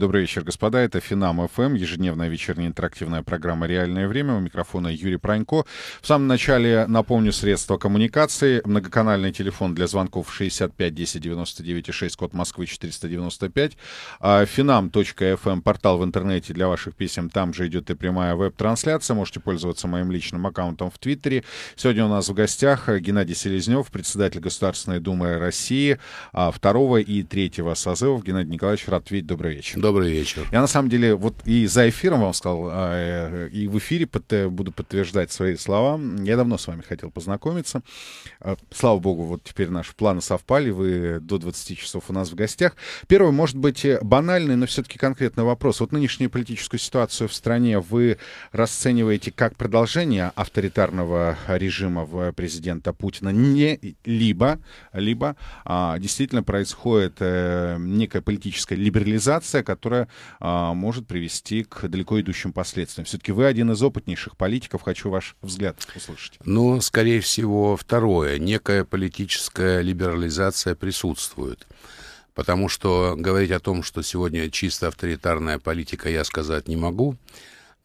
Добрый вечер, господа. Это Финам ФМ, эм», ежедневная вечерняя интерактивная программа «Реальное время». У микрофона Юрий Пронько. В самом начале напомню средства коммуникации. Многоканальный телефон для звонков 65 10 99 6, код Москвы 495. А, Финам.фм, эм» портал в интернете для ваших писем. Там же идет и прямая веб-трансляция. Можете пользоваться моим личным аккаунтом в Твиттере. Сегодня у нас в гостях Геннадий Селезнев, председатель Государственной Думы России а, второго и третьего созывов. Геннадий Николаевич, рад видеть. Добрый вечер. Добрый вечер. Я на самом деле вот и за эфиром вам сказал, а, э, и в эфире под, э, буду подтверждать свои слова. Я давно с вами хотел познакомиться. А, слава богу, вот теперь наши планы совпали. Вы до 20 часов у нас в гостях. Первый, может быть, э, банальный, но все-таки конкретный вопрос. Вот нынешнюю политическую ситуацию в стране вы расцениваете как продолжение авторитарного режима президента Путина, не либо, либо а, действительно происходит некая политическая либерализация, которая которая а, может привести к далеко идущим последствиям. Все-таки вы один из опытнейших политиков, хочу ваш взгляд услышать. Ну, скорее всего, второе. Некая политическая либерализация присутствует. Потому что говорить о том, что сегодня чисто авторитарная политика, я сказать не могу.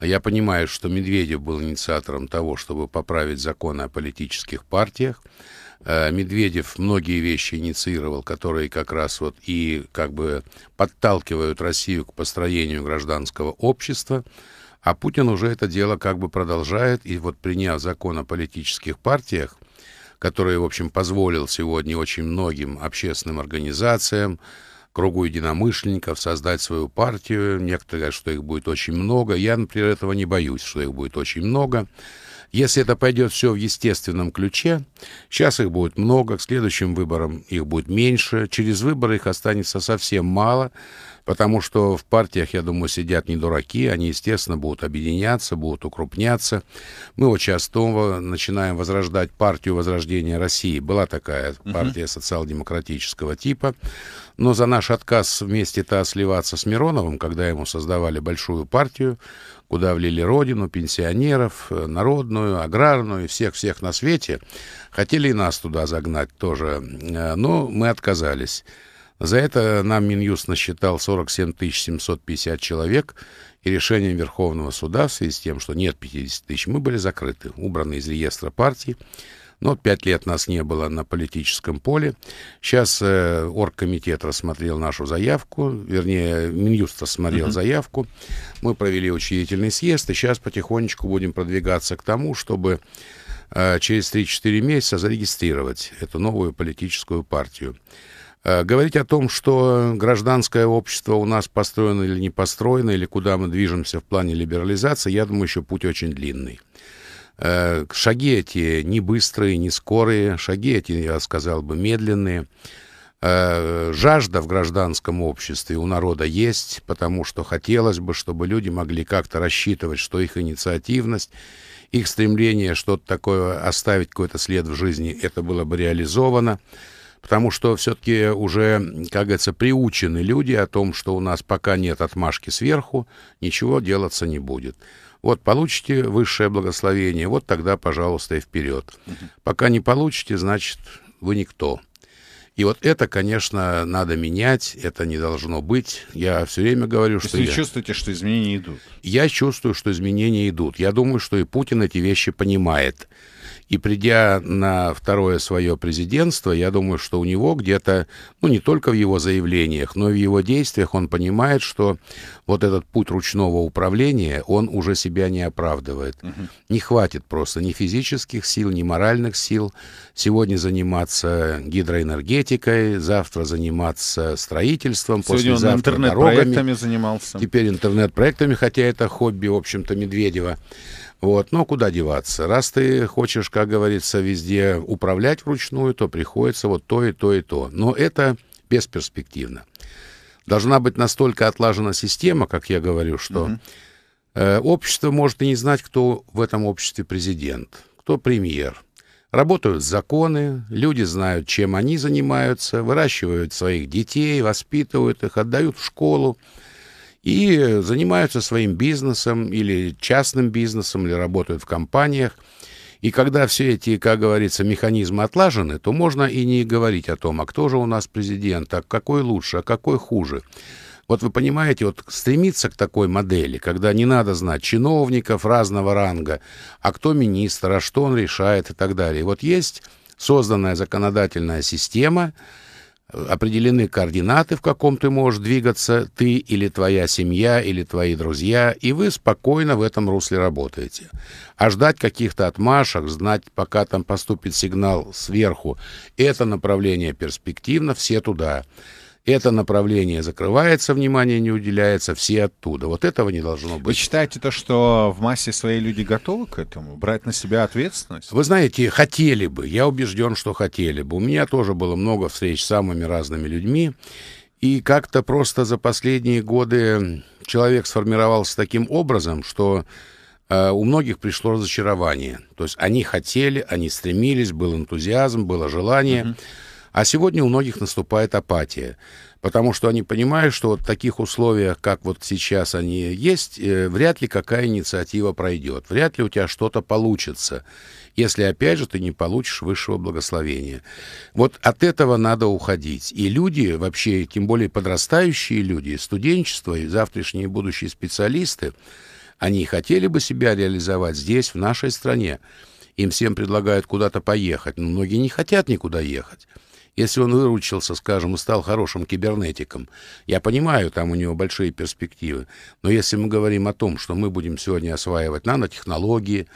Я понимаю, что Медведев был инициатором того, чтобы поправить законы о политических партиях. Э, Медведев многие вещи инициировал, которые как раз вот и как бы подталкивают Россию к построению гражданского общества, а Путин уже это дело как бы продолжает, и вот приняв закон о политических партиях, который, в общем, позволил сегодня очень многим общественным организациям, кругу единомышленников создать свою партию. Некоторые говорят, что их будет очень много. Я, например, этого не боюсь, что их будет очень много. Если это пойдет все в естественном ключе, сейчас их будет много, к следующим выборам их будет меньше, через выборы их останется совсем мало, потому что в партиях, я думаю, сидят не дураки, они, естественно, будут объединяться, будут укрупняться. Мы вот сейчас начинаем возрождать партию возрождения России. Была такая партия социал-демократического типа, но за наш отказ вместе-то сливаться с Мироновым, когда ему создавали большую партию, куда влили родину, пенсионеров, э, народную, аграрную, всех-всех на свете. Хотели и нас туда загнать тоже, э, но мы отказались. За это нам Минюст насчитал 47 750 человек, и решением Верховного суда в связи с тем, что нет 50 тысяч, мы были закрыты, убраны из реестра партии но пять лет нас не было на политическом поле. Сейчас э, оргкомитет рассмотрел нашу заявку, вернее, Минюст рассмотрел uh-huh. заявку. Мы провели учредительный съезд, и сейчас потихонечку будем продвигаться к тому, чтобы э, через 3-4 месяца зарегистрировать эту новую политическую партию. Э, говорить о том, что гражданское общество у нас построено или не построено, или куда мы движемся в плане либерализации, я думаю, еще путь очень длинный. Э, шаги эти не быстрые, не скорые, шаги эти, я сказал бы, медленные. Э, жажда в гражданском обществе у народа есть, потому что хотелось бы, чтобы люди могли как-то рассчитывать, что их инициативность, их стремление что-то такое оставить, какой-то след в жизни, это было бы реализовано. Потому что все-таки уже, как говорится, приучены люди о том, что у нас пока нет отмашки сверху, ничего делаться не будет. Вот получите высшее благословение, вот тогда, пожалуйста, и вперед. Пока не получите, значит, вы никто. И вот это, конечно, надо менять, это не должно быть. Я все время говорю, То что... Вы я... чувствуете, что изменения идут? Я чувствую, что изменения идут. Я думаю, что и Путин эти вещи понимает. И придя на второе свое президентство, я думаю, что у него где-то, ну не только в его заявлениях, но и в его действиях он понимает, что вот этот путь ручного управления, он уже себя не оправдывает. Угу. Не хватит просто ни физических сил, ни моральных сил. Сегодня заниматься гидроэнергетикой, завтра заниматься строительством, Сегодня послезавтра интернет-проектами дорогами. занимался. Теперь интернет-проектами, хотя это хобби, в общем-то, Медведева. Вот, но куда деваться? Раз ты хочешь, как говорится, везде управлять вручную, то приходится вот то и то и то. Но это бесперспективно. Должна быть настолько отлажена система, как я говорю, что угу. общество может и не знать, кто в этом обществе президент, кто премьер. Работают законы, люди знают, чем они занимаются, выращивают своих детей, воспитывают их, отдают в школу и занимаются своим бизнесом или частным бизнесом, или работают в компаниях. И когда все эти, как говорится, механизмы отлажены, то можно и не говорить о том, а кто же у нас президент, а какой лучше, а какой хуже. Вот вы понимаете, вот стремиться к такой модели, когда не надо знать чиновников разного ранга, а кто министр, а что он решает и так далее. Вот есть созданная законодательная система, определены координаты, в каком ты можешь двигаться, ты или твоя семья, или твои друзья, и вы спокойно в этом русле работаете. А ждать каких-то отмашек, знать, пока там поступит сигнал сверху, это направление перспективно, все туда. Это направление закрывается, внимание не уделяется, все оттуда. Вот этого не должно быть. Вы считаете то, что в массе своей люди готовы к этому? Брать на себя ответственность? Вы знаете, хотели бы. Я убежден, что хотели бы. У меня тоже было много встреч с самыми разными людьми. И как-то просто за последние годы человек сформировался таким образом, что э, у многих пришло разочарование. То есть они хотели, они стремились, был энтузиазм, было желание. Uh-huh. А сегодня у многих наступает апатия, потому что они понимают, что в таких условиях, как вот сейчас они есть, э, вряд ли какая инициатива пройдет, вряд ли у тебя что-то получится, если опять же ты не получишь высшего благословения. Вот от этого надо уходить. И люди, вообще, тем более подрастающие люди, студенчество и завтрашние будущие специалисты, они хотели бы себя реализовать здесь, в нашей стране. Им всем предлагают куда-то поехать, но многие не хотят никуда ехать. Если он выручился, скажем, и стал хорошим кибернетиком, я понимаю, там у него большие перспективы, но если мы говорим о том, что мы будем сегодня осваивать нанотехнологии,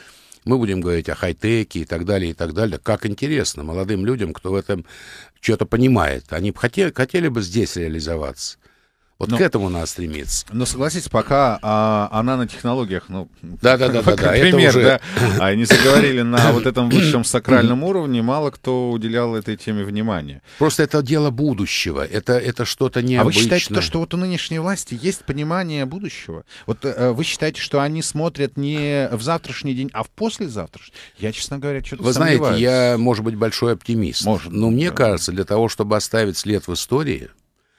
мы будем говорить о хай-теке и так далее, и так далее. Как интересно молодым людям, кто в этом что-то понимает. Они хотели, хотели бы здесь реализоваться. Вот но, к этому надо стремиться. Но согласитесь, пока а, на технологиях, ну, да, да, да, да, да, пример, уже... да, а не заговорили на вот этом высшем сакральном уровне, мало кто уделял этой теме внимания. Просто это дело будущего, это, это что-то необычное. А вы считаете, то, что вот у нынешней власти есть понимание будущего? Вот э, вы считаете, что они смотрят не в завтрашний день, а в послезавтрашний? Я, честно говоря, что-то Вы знаете, я, может быть, большой оптимист. Может, но мне да. кажется, для того, чтобы оставить след в истории,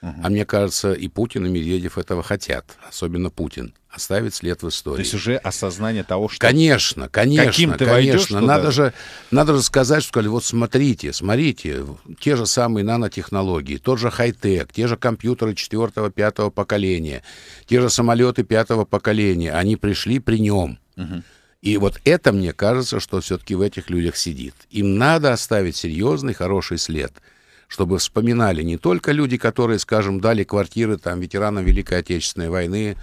Угу. А мне кажется, и Путин, и Медведев этого хотят, особенно Путин, оставить след в истории. То есть уже осознание того, что... Конечно, конечно, Каким ты конечно. Надо же, надо же сказать, что вот смотрите, смотрите, те же самые нанотехнологии, тот же хай-тек, те же компьютеры четвертого, пятого поколения, те же самолеты пятого поколения, они пришли при нем. Угу. И вот это, мне кажется, что все-таки в этих людях сидит. Им надо оставить серьезный, хороший след – чтобы вспоминали не только люди, которые, скажем, дали квартиры там ветеранам Великой Отечественной войны,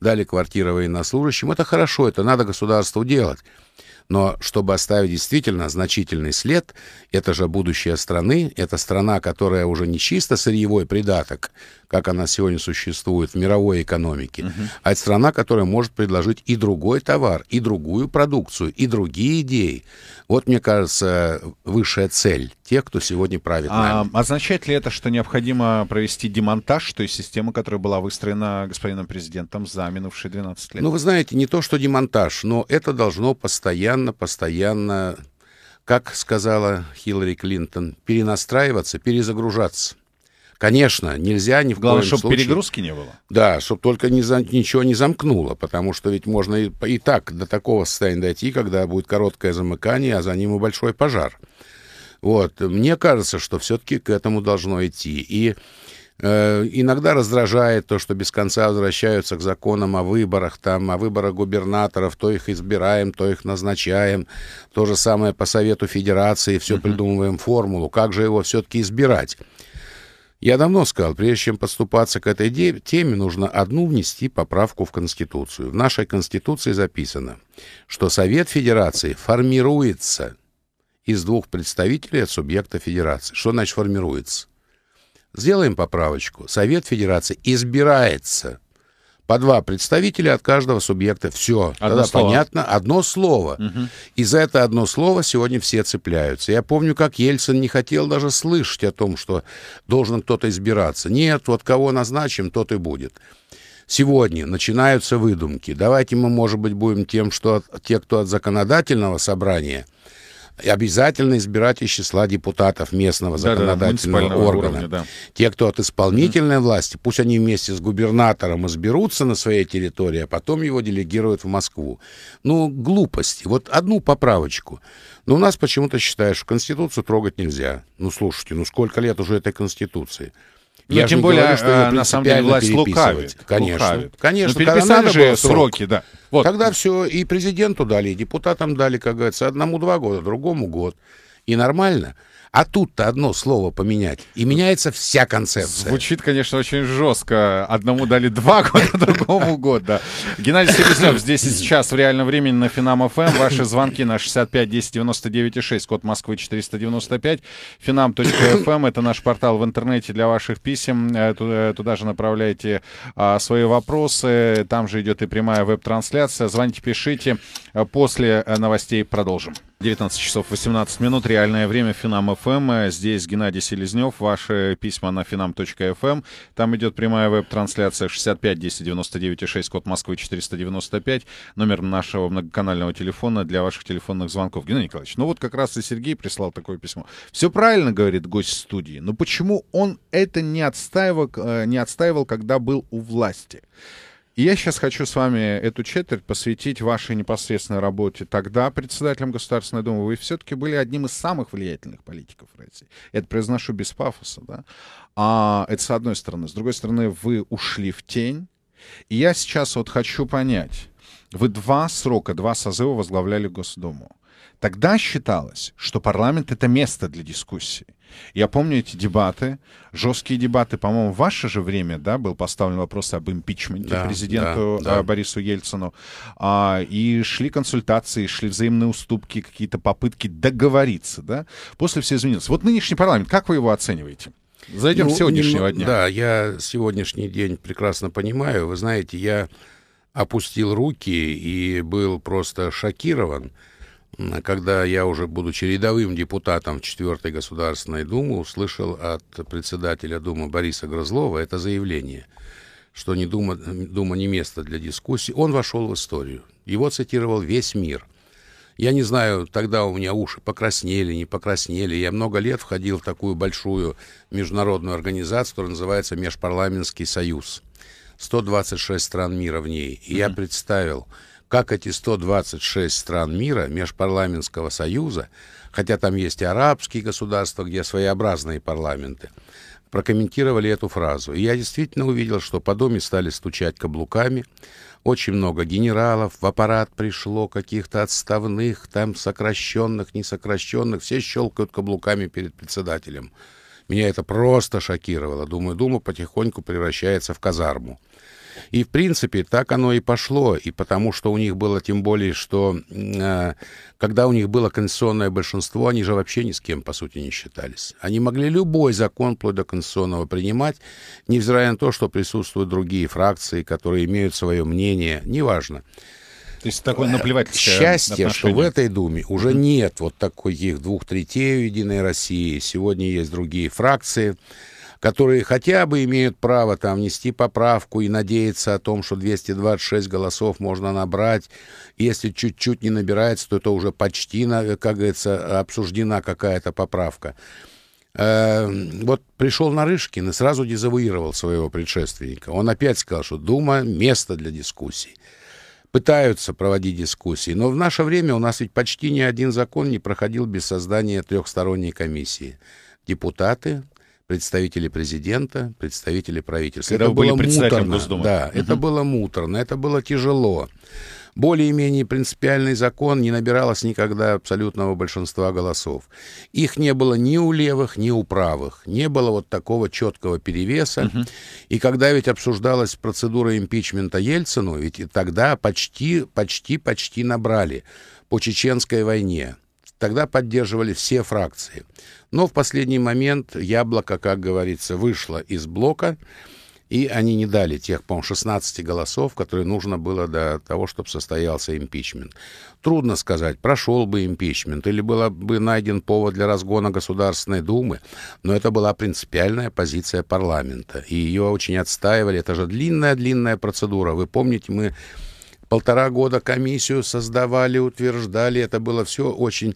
дали квартиры военнослужащим. Это хорошо, это надо государству делать. Но чтобы оставить действительно значительный след, это же будущее страны, это страна, которая уже не чисто сырьевой придаток, как она сегодня существует в мировой экономике, uh -huh. а это страна, которая может предложить и другой товар, и другую продукцию, и другие идеи. Вот, мне кажется, высшая цель тех, кто сегодня правит а, нами. Означает ли это, что необходимо провести демонтаж той системы, которая была выстроена господином президентом за минувшие 12 лет? Ну, вы знаете, не то, что демонтаж, но это должно постоянно постоянно, постоянно, как сказала Хиллари Клинтон, перенастраиваться, перезагружаться. Конечно, нельзя ни в Главное, коем чтобы случае... перегрузки не было. Да, чтобы только не за... ничего не замкнуло, потому что ведь можно и... и так до такого состояния дойти, когда будет короткое замыкание, а за ним и большой пожар. Вот, мне кажется, что все-таки к этому должно идти. И Э, иногда раздражает то, что без конца возвращаются к законам о выборах, там, о выборах губернаторов, то их избираем, то их назначаем. То же самое по Совету Федерации, все придумываем формулу, как же его все-таки избирать. Я давно сказал, прежде чем подступаться к этой теме, нужно одну внести поправку в Конституцию. В нашей Конституции записано, что Совет Федерации формируется из двух представителей от субъекта Федерации. Что значит формируется? Сделаем поправочку. Совет Федерации избирается. По два представителя от каждого субъекта. Все. Одно Тогда слово. понятно. Одно слово. Угу. И за это одно слово сегодня все цепляются. Я помню, как Ельцин не хотел даже слышать о том, что должен кто-то избираться. Нет, вот кого назначим, тот и будет. Сегодня начинаются выдумки. Давайте мы, может быть, будем тем, что те, кто от законодательного собрания – обязательно избирать из числа депутатов местного законодательного да, да, органа. Уровня, да. Те, кто от исполнительной mm-hmm. власти, пусть они вместе с губернатором изберутся на своей территории, а потом его делегируют в Москву. Ну, глупости. Вот одну поправочку. Но ну, у нас почему-то считают, что Конституцию трогать нельзя. Ну, слушайте, ну сколько лет уже этой Конституции? Но я ну, тем более, говорю, что а, на самом деле власть лукавит. Конечно. Лукавит. Конечно. Ну, переписали же сроки, да. Вот. Тогда все и президенту дали, и депутатам дали, как говорится, одному два года, другому год. И нормально. А тут-то одно слово поменять, и меняется вся концепция. Звучит, конечно, очень жестко. Одному дали два года, другому год, да. Геннадий Селезнев здесь и сейчас в реальном времени на Финам ФМ. Эм. Ваши звонки на 65 10 99 6, код Москвы 495. Финам.фм эм — это наш портал в интернете для ваших писем. Э, э, туда же направляйте а, свои вопросы. Там же идет и прямая веб-трансляция. Звоните, пишите. Э, после новостей продолжим. 19 часов 18 минут. Реальное время Финам ФМ. Эм. Здесь Геннадий Селезнев. Ваши письма на финам.фм эм. Там идет прямая веб-трансляция 65 10 99 6, код Москвы 495. Номер нашего многоканального телефона для ваших телефонных звонков. Геннадий Николаевич, ну вот как раз и Сергей прислал такое письмо. Все правильно, говорит гость студии. Но почему он это не отстаивал, э, не отстаивал когда был у власти? И я сейчас хочу с вами эту четверть посвятить вашей непосредственной работе. Тогда председателем Государственной Думы вы все-таки были одним из самых влиятельных политиков России. Это произношу без пафоса, да? А это с одной стороны. С другой стороны, вы ушли в тень. И я сейчас вот хочу понять. Вы два срока, два созыва возглавляли Госдуму. Тогда считалось, что парламент — это место для дискуссии. Я помню эти дебаты, жесткие дебаты. По-моему, в ваше же время, да, был поставлен вопрос об импичменте да, президенту да, да. Э, Борису Ельцину. А, и шли консультации, шли взаимные уступки, какие-то попытки договориться, да. После все изменилось. Вот нынешний парламент, как вы его оцениваете? Зайдем ну, с сегодняшнего ну, дня. Да, я сегодняшний день прекрасно понимаю. Вы знаете, я опустил руки и был просто шокирован когда я уже, будучи рядовым депутатом 4-й Государственной Думы, услышал от председателя Думы Бориса Грозлова это заявление, что не Дума, Дума не место для дискуссий, он вошел в историю. Его цитировал весь мир. Я не знаю, тогда у меня уши покраснели, не покраснели. Я много лет входил в такую большую международную организацию, которая называется Межпарламентский союз. 126 стран мира в ней. И mm-hmm. я представил, как эти 126 стран мира межпарламентского союза, хотя там есть и арабские государства, где своеобразные парламенты, прокомментировали эту фразу. И я действительно увидел, что по доме стали стучать каблуками, очень много генералов в аппарат пришло, каких-то отставных, там сокращенных, несокращенных, все щелкают каблуками перед председателем. Меня это просто шокировало. Думаю, Дума потихоньку превращается в казарму. И, в принципе, так оно и пошло. И потому что у них было, тем более, что э, когда у них было конституционное большинство, они же вообще ни с кем, по сути, не считались. Они могли любой закон вплоть до конституционного принимать, невзирая на то, что присутствуют другие фракции, которые имеют свое мнение, неважно. То есть такое э, наплевательское Счастье, отношение. что в этой Думе уже нет вот таких двух третей Единой России. Сегодня есть другие фракции которые хотя бы имеют право там внести поправку и надеяться о том, что 226 голосов можно набрать. Если чуть-чуть не набирается, то это уже почти, как говорится, обсуждена какая-то поправка. Эм, вот пришел Нарышкин и сразу дезавуировал своего предшественника. Он опять сказал, что Дума – место для дискуссий пытаются проводить дискуссии. Но в наше время у нас ведь почти ни один закон не проходил без создания трехсторонней комиссии. Депутаты, представители президента, представители правительства. Когда это вы было были Да, угу. это было муторно, это было тяжело. Более-менее принципиальный закон не набиралось никогда абсолютного большинства голосов. Их не было ни у левых, ни у правых. Не было вот такого четкого перевеса. Угу. И когда ведь обсуждалась процедура импичмента Ельцину, ведь тогда почти, почти, почти набрали по чеченской войне Тогда поддерживали все фракции. Но в последний момент яблоко, как говорится, вышло из блока, и они не дали тех, по-моему, 16 голосов, которые нужно было для того, чтобы состоялся импичмент. Трудно сказать, прошел бы импичмент или был бы найден повод для разгона Государственной Думы, но это была принципиальная позиция парламента, и ее очень отстаивали. Это же длинная-длинная процедура. Вы помните, мы полтора года комиссию создавали, утверждали. Это было все очень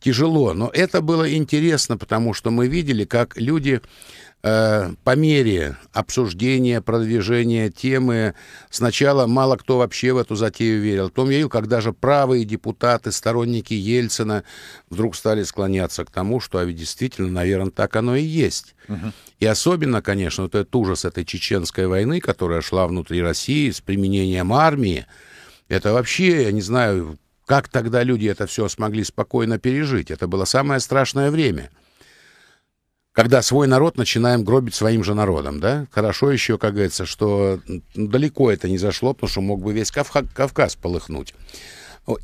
тяжело. Но это было интересно, потому что мы видели, как люди э, по мере обсуждения, продвижения темы, сначала мало кто вообще в эту затею верил. Потом я видел, когда же правые депутаты, сторонники Ельцина вдруг стали склоняться к тому, что а ведь действительно, наверное, так оно и есть. Угу. И особенно, конечно, вот этот ужас этой чеченской войны, которая шла внутри России с применением армии, это вообще, я не знаю, как тогда люди это все смогли спокойно пережить. Это было самое страшное время. Когда свой народ начинаем гробить своим же народом, да? Хорошо еще, как говорится, что далеко это не зашло, потому что мог бы весь Кавказ полыхнуть.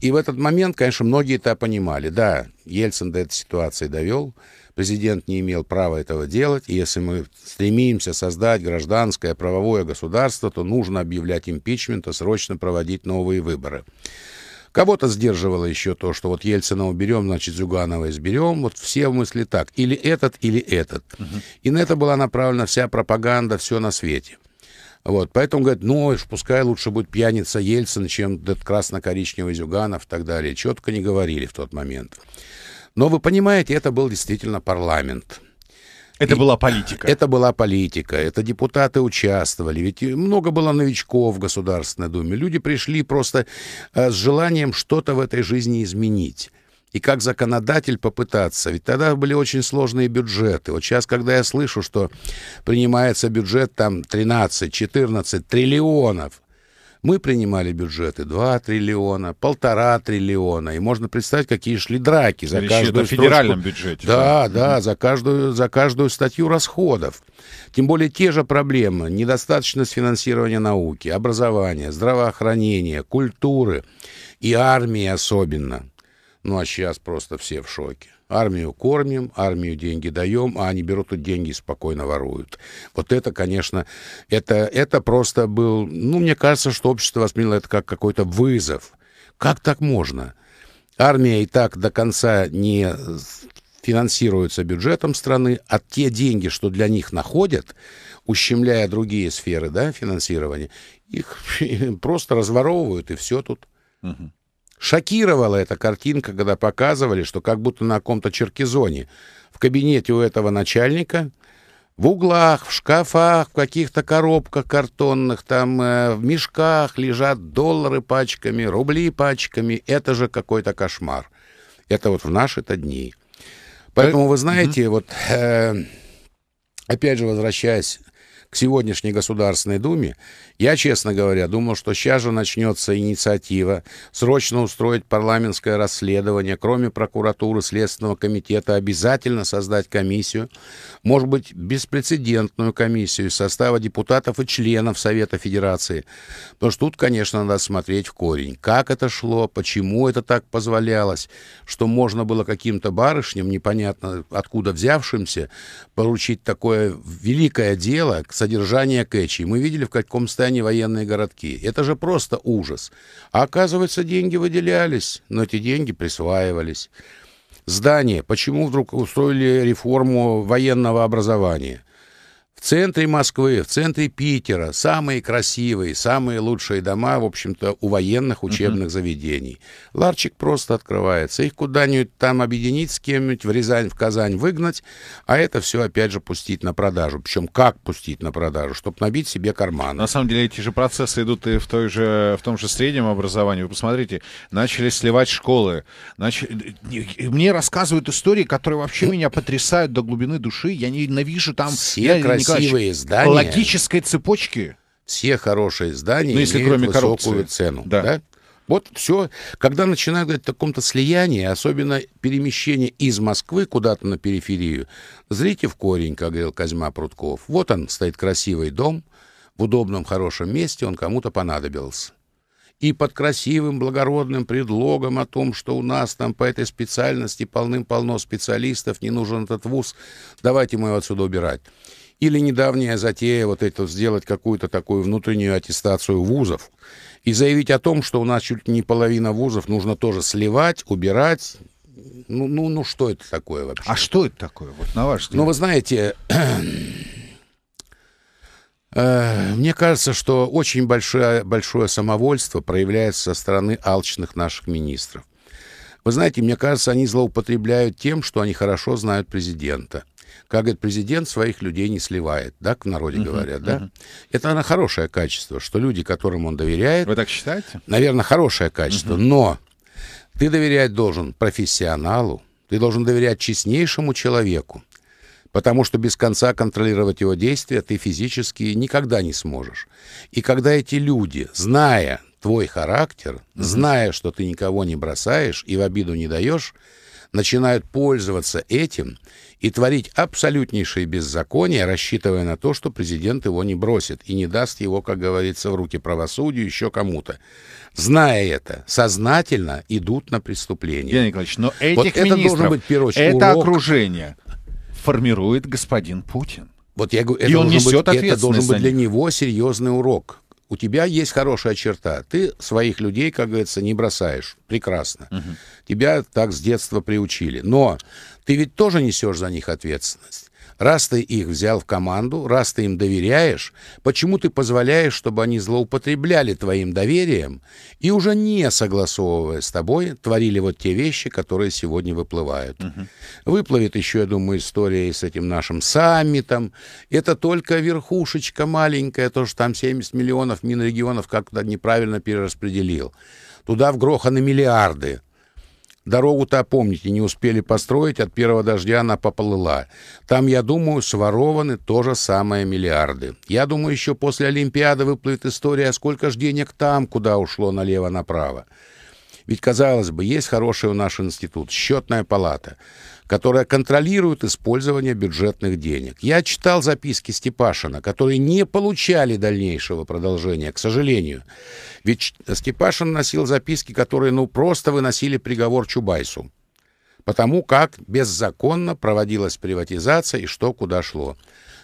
И в этот момент, конечно, многие это понимали. Да, Ельцин до этой ситуации довел. Президент не имел права этого делать, и если мы стремимся создать гражданское правовое государство, то нужно объявлять импичмент и срочно проводить новые выборы. Кого-то сдерживало еще то, что вот Ельцина уберем, значит, Зюганова изберем. Вот все мысли так. Или этот, или этот. Угу. И на это была направлена вся пропаганда, все на свете. Вот, поэтому говорят, ну, пускай лучше будет пьяница Ельцин, чем этот красно-коричневый Зюганов и так далее. Четко не говорили в тот момент. Но вы понимаете, это был действительно парламент. Это и была политика. Это была политика. Это депутаты участвовали. Ведь много было новичков в Государственной Думе. Люди пришли просто э, с желанием что-то в этой жизни изменить и как законодатель попытаться. Ведь тогда были очень сложные бюджеты. Вот сейчас, когда я слышу, что принимается бюджет там 13, 14 триллионов, мы принимали бюджеты 2 триллиона, полтора триллиона, и можно представить, какие шли драки за Речь каждую о федеральном строчку. бюджете. Да, да, да, за каждую, за каждую статью расходов. Тем более те же проблемы, недостаточность финансирования науки, образования, здравоохранения, культуры и армии особенно. Ну а сейчас просто все в шоке. Армию кормим, армию деньги даем, а они берут тут деньги и спокойно воруют. Вот это, конечно, это, это просто был... Ну, мне кажется, что общество восприняло это как какой-то вызов. Как так можно? Армия и так до конца не финансируется бюджетом страны, а те деньги, что для них находят, ущемляя другие сферы да, финансирования, их просто разворовывают, и все тут. Угу. Шокировала эта картинка, когда показывали, что как будто на каком-то черкизоне в кабинете у этого начальника в углах, в шкафах, в каких-то коробках картонных, там э, в мешках лежат доллары пачками, рубли пачками. Это же какой-то кошмар. Это вот в наши-то дни. Поэтому вы э, знаете, вот э, опять же возвращаясь к сегодняшней Государственной Думе, я, честно говоря, думал, что сейчас же начнется инициатива срочно устроить парламентское расследование, кроме прокуратуры, Следственного комитета, обязательно создать комиссию, может быть, беспрецедентную комиссию из состава депутатов и членов Совета Федерации. Потому что тут, конечно, надо смотреть в корень. Как это шло, почему это так позволялось, что можно было каким-то барышням, непонятно откуда взявшимся, поручить такое великое дело, к содержание кэчей. Мы видели, в каком состоянии военные городки. Это же просто ужас. А оказывается, деньги выделялись, но эти деньги присваивались. Здание. Почему вдруг устроили реформу военного образования? центре Москвы, в центре Питера самые красивые, самые лучшие дома, в общем-то, у военных учебных uh-huh. заведений. Ларчик просто открывается. Их куда-нибудь там объединить с кем-нибудь, в Рязань, в Казань выгнать, а это все опять же пустить на продажу. Причем как пустить на продажу? Чтобы набить себе карман. На самом деле эти же процессы идут и в, той же, в том же среднем образовании. Вы посмотрите, начали сливать школы. Начали... Мне рассказывают истории, которые вообще меня потрясают до глубины души. Я ненавижу там... Все красивые красивые здания. Логической цепочки. Все хорошие здания ну, если имеют кроме высокую коррупции. цену. Да. да? Вот все, когда начинают говорить о таком-то слиянии, особенно перемещение из Москвы куда-то на периферию, зрите в корень, как говорил Козьма Прутков. Вот он стоит красивый дом, в удобном хорошем месте, он кому-то понадобился. И под красивым благородным предлогом о том, что у нас там по этой специальности полным-полно специалистов, не нужен этот вуз, давайте мы его отсюда убирать. Или недавняя затея вот это сделать какую-то такую внутреннюю аттестацию вузов и заявить о том, что у нас чуть не половина вузов нужно тоже сливать, убирать. Ну, ну, ну что это такое вообще? А что это такое, вот на ваш взгляд? Ну, вы знаете, э, мне кажется, что очень большое, большое самовольство проявляется со стороны алчных наших министров. Вы знаете, мне кажется, они злоупотребляют тем, что они хорошо знают президента. Как говорит президент, своих людей не сливает, да, в народе uh-huh, говорят, да. Uh-huh. Это, наверное, хорошее качество, что люди, которым он доверяет... Вы так считаете? Наверное, хорошее качество, uh-huh. но ты доверять должен профессионалу, ты должен доверять честнейшему человеку, потому что без конца контролировать его действия ты физически никогда не сможешь. И когда эти люди, зная, твой характер, зная, что ты никого не бросаешь и в обиду не даешь, начинают пользоваться этим и творить абсолютнейшие беззакония, рассчитывая на то, что президент его не бросит и не даст его, как говорится, в руки правосудию еще кому-то. Зная это, сознательно идут на преступление. Леонид Николаевич, но этих вот это министров, должен быть, первый урок. это окружение формирует господин Путин. Вот я говорю, это, и он должен несет быть, это должен быть для него серьезный урок у тебя есть хорошая черта. Ты своих людей, как говорится, не бросаешь. Прекрасно. Угу. Тебя так с детства приучили. Но ты ведь тоже несешь за них ответственность. Раз ты их взял в команду, раз ты им доверяешь, почему ты позволяешь, чтобы они злоупотребляли твоим доверием и уже не согласовывая с тобой, творили вот те вещи, которые сегодня выплывают? Угу. Выплывет еще, я думаю, история и с этим нашим саммитом. Это только верхушечка маленькая, то, что там 70 миллионов Минрегионов как-то неправильно перераспределил. Туда вгроханы миллиарды. Дорогу-то, помните, не успели построить, от первого дождя она поплыла. Там, я думаю, сворованы то же самое миллиарды. Я думаю, еще после Олимпиады выплывет история, сколько ж денег там, куда ушло налево-направо. Ведь, казалось бы, есть хороший у нас институт, счетная палата, которая контролирует использование бюджетных денег. Я читал записки Степашина, которые не получали дальнейшего продолжения, к сожалению. Ведь Степашин носил записки, которые ну просто выносили приговор Чубайсу потому как беззаконно проводилась приватизация и что куда шло.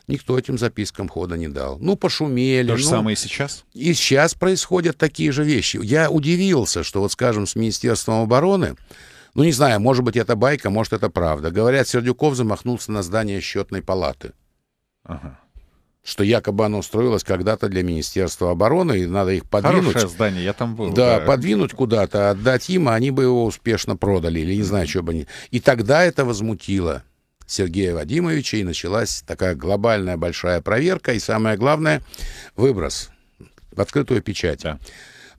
Никто этим запискам хода не дал. Ну, пошумели. То же ну, самое и сейчас? И сейчас происходят такие же вещи. Я удивился, что вот, скажем, с Министерством обороны, ну, не знаю, может быть, это байка, может, это правда. Говорят, Сердюков замахнулся на здание счетной палаты. Ага что якобы оно строилось когда-то для Министерства обороны, и надо их подвинуть. Хорошее здание, я там был. Да, да. подвинуть куда-то, отдать им, а они бы его успешно продали, или не знаю, что бы они. И тогда это возмутило. Сергея Вадимовича, и началась такая глобальная большая проверка, и самое главное, выброс в открытую печать. Да.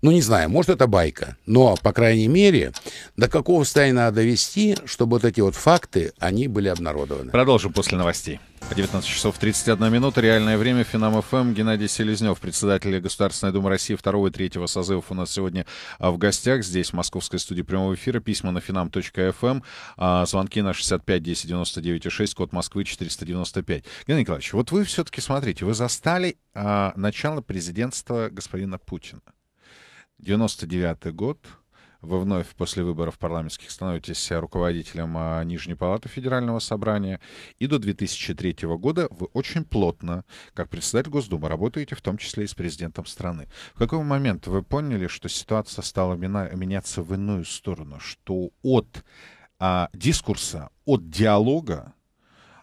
Ну, не знаю, может, это байка, но, по крайней мере, до какого состояния надо довести, чтобы вот эти вот факты, они были обнародованы. Продолжим после новостей. 19 часов 31 минута. Реальное время. Финам ФМ. Эм. Геннадий Селезнев, председатель Государственной Думы России 2 и 3 созывов у нас сегодня а, в гостях. Здесь в московской студии прямого эфира. Письма на финам.фм. Эм. А, звонки на 65 10 99 6. Код Москвы 495. Геннадий Николаевич, вот вы все-таки смотрите, вы застали а, начало президентства господина Путина. 99 год. Вы вновь после выборов парламентских становитесь руководителем а, Нижней Палаты Федерального Собрания. И до 2003 года вы очень плотно, как председатель Госдумы, работаете в том числе и с президентом страны. В какой момент вы поняли, что ситуация стала меняться в иную сторону, что от а, дискурса, от диалога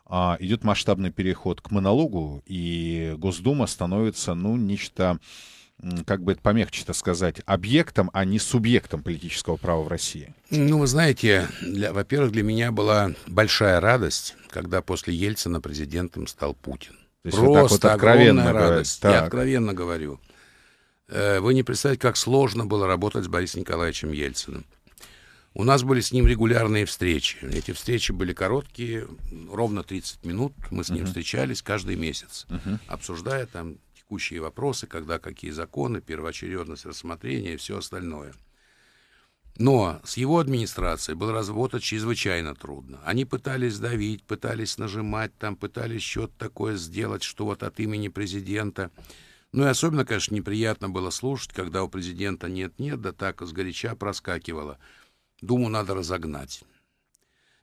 а, идет масштабный переход к монологу, и Госдума становится, ну, нечто как бы это помягче-то сказать, объектом, а не субъектом политического права в России? Ну, вы знаете, для, во-первых, для меня была большая радость, когда после Ельцина президентом стал Путин. То есть Просто вот так вот откровенно радость. Так. Я откровенно говорю. Э, вы не представляете, как сложно было работать с Борисом Николаевичем Ельциным. У нас были с ним регулярные встречи. Эти встречи были короткие, ровно 30 минут. Мы с ним uh-huh. встречались каждый месяц, uh-huh. обсуждая там текущие вопросы, когда какие законы, первоочередность рассмотрения и все остальное. Но с его администрацией был работать чрезвычайно трудно. Они пытались давить, пытались нажимать там, пытались что-то такое сделать, что вот от имени президента. Ну и особенно, конечно, неприятно было слушать, когда у президента нет-нет, да так сгоряча проскакивало. Думу надо разогнать.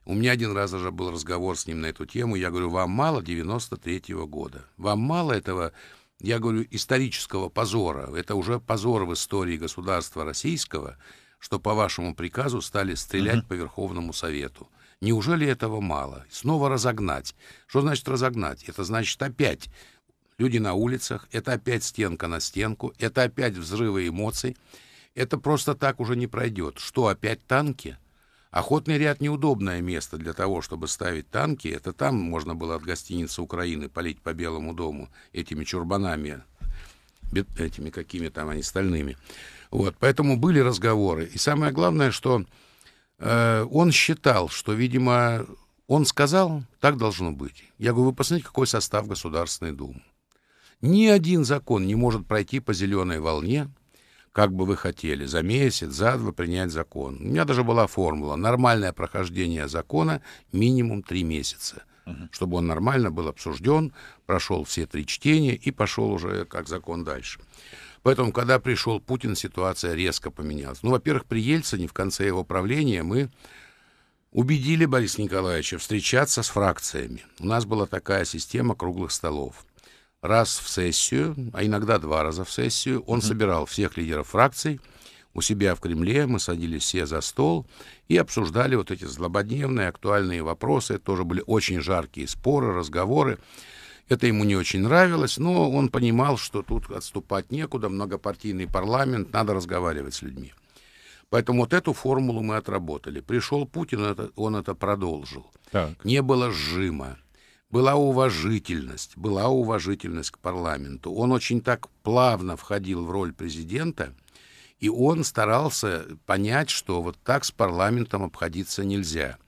У меня один раз уже был разговор с ним на эту тему. Я говорю, вам мало 93-го года? Вам мало этого я говорю, исторического позора. Это уже позор в истории государства российского, что по вашему приказу стали стрелять угу. по Верховному Совету. Неужели этого мало? Снова разогнать. Что значит разогнать? Это значит опять люди на улицах, это опять стенка на стенку, это опять взрывы эмоций. Это просто так уже не пройдет. Что, опять танки? — Охотный ряд неудобное место для того, чтобы ставить танки. Это там можно было от гостиницы Украины полить по Белому дому этими чурбанами, этими какими там они стальными. Вот, поэтому были разговоры. И самое главное, что э, он считал, что, видимо, он сказал, так должно быть. Я говорю, вы посмотрите, какой состав Государственной Думы. Ни один закон не может пройти по зеленой волне, как бы вы хотели, за месяц, за два принять закон. У меня даже была формула. Нормальное прохождение закона минимум три месяца, чтобы он нормально был обсужден, прошел все три чтения и пошел уже как закон дальше. Поэтому, когда пришел Путин, ситуация резко поменялась. Ну, во-первых, при Ельцине в конце его правления мы убедили Бориса Николаевича встречаться с фракциями. У нас была такая система круглых столов раз в сессию, а иногда два раза в сессию, он собирал всех лидеров фракций у себя в Кремле, мы садились все за стол и обсуждали вот эти злободневные актуальные вопросы. Это тоже были очень жаркие споры, разговоры. Это ему не очень нравилось, но он понимал, что тут отступать некуда, многопартийный парламент, надо разговаривать с людьми. Поэтому вот эту формулу мы отработали. Пришел Путин, он это продолжил. Так. Не было сжима была уважительность, была уважительность к парламенту. Он очень так плавно входил в роль президента, и он старался понять, что вот так с парламентом обходиться нельзя.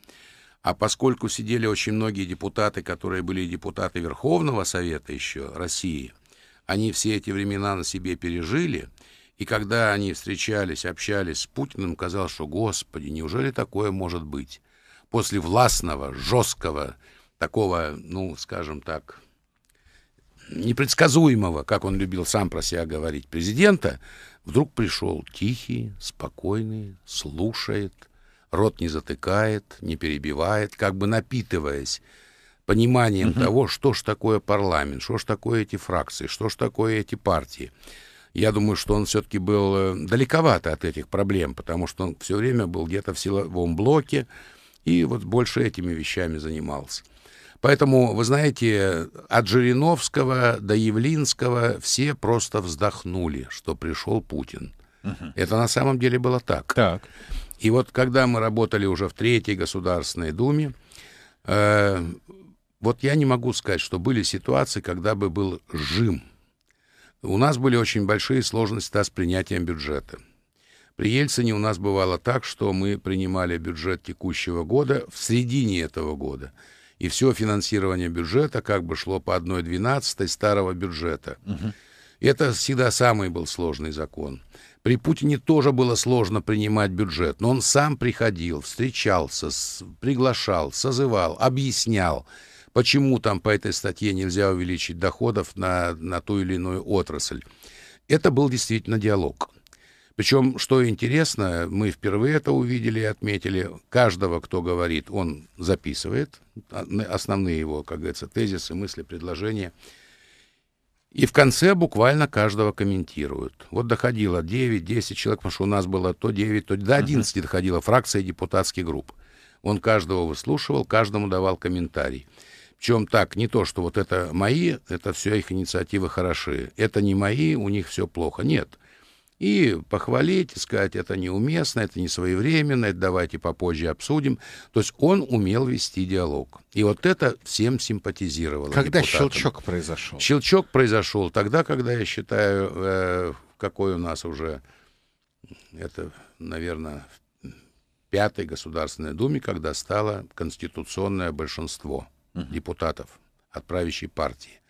А поскольку сидели очень многие депутаты, которые были депутаты Верховного Совета еще России, они все эти времена на себе пережили, и когда они встречались, общались с Путиным, казалось, что, господи, неужели такое может быть? После властного, жесткого, такого, ну, скажем так, непредсказуемого, как он любил сам про себя говорить, президента, вдруг пришел тихий, спокойный, слушает, рот не затыкает, не перебивает, как бы напитываясь пониманием угу. того, что ж такое парламент, что ж такое эти фракции, что ж такое эти партии. Я думаю, что он все-таки был э, далековато от этих проблем, потому что он все время был где-то в силовом блоке и вот больше этими вещами занимался. Поэтому, вы знаете, от Жириновского до Явлинского все просто вздохнули, что пришел Путин. Угу. Это на самом деле было так. Так. И вот когда мы работали уже в Третьей Государственной Думе, э, вот я не могу сказать, что были ситуации, когда бы был жим. У нас были очень большие сложности да, с принятием бюджета. При Ельцине у нас бывало так, что мы принимали бюджет текущего года в середине этого года – и все финансирование бюджета как бы шло по 1,12 старого бюджета. Угу. Это всегда самый был сложный закон. При Путине тоже было сложно принимать бюджет, но он сам приходил, встречался, приглашал, созывал, объяснял, почему там по этой статье нельзя увеличить доходов на, на ту или иную отрасль. Это был действительно диалог. Причем, что интересно, мы впервые это увидели и отметили. Каждого, кто говорит, он записывает а, основные его, как говорится, тезисы, мысли, предложения. И в конце буквально каждого комментируют. Вот доходило 9-10 человек, потому что у нас было то 9, то до 11 uh-huh. доходила фракция депутатских групп. Он каждого выслушивал, каждому давал комментарий. Причем так, не то, что вот это мои, это все их инициативы хороши. Это не мои, у них все плохо. Нет. И похвалить, сказать, это неуместно, это не своевременно, это давайте попозже обсудим. То есть он умел вести диалог. И вот это всем симпатизировало. Когда депутатам. щелчок произошел? Щелчок произошел тогда, когда, я считаю, э, какой у нас уже, это, наверное, в пятой Государственной Думе, когда стало конституционное большинство Uh -huh. депутатов от правящей партии.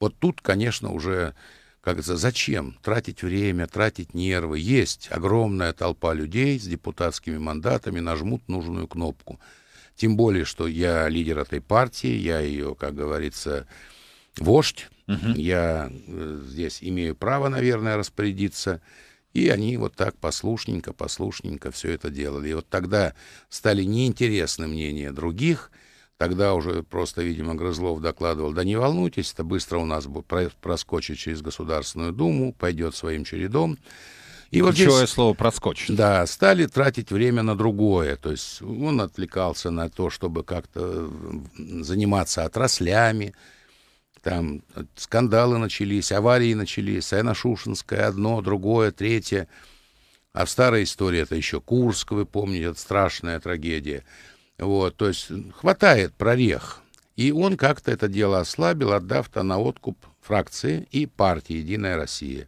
Вот тут, конечно, уже как это, зачем тратить время, тратить нервы? Есть огромная толпа людей с депутатскими мандатами, нажмут нужную кнопку. Тем более, что я лидер этой партии, я ее, как говорится, вождь, угу. я э, здесь имею право, наверное, распорядиться. И они вот так послушненько, послушненько все это делали. И вот тогда стали неинтересны мнения других – Тогда уже просто, видимо, Грызлов докладывал, да не волнуйтесь, это быстро у нас проскочит через Государственную Думу, пойдет своим чередом. И вот здесь, слово «проскочит». Да, стали тратить время на другое. То есть он отвлекался на то, чтобы как-то заниматься отраслями, там скандалы начались, аварии начались, Айна Шушинская, одно, другое, третье. А в старой истории это еще Курск, вы помните, это страшная трагедия – вот, то есть хватает прорех. И он как-то это дело ослабил, отдав-то на откуп фракции и партии «Единая Россия».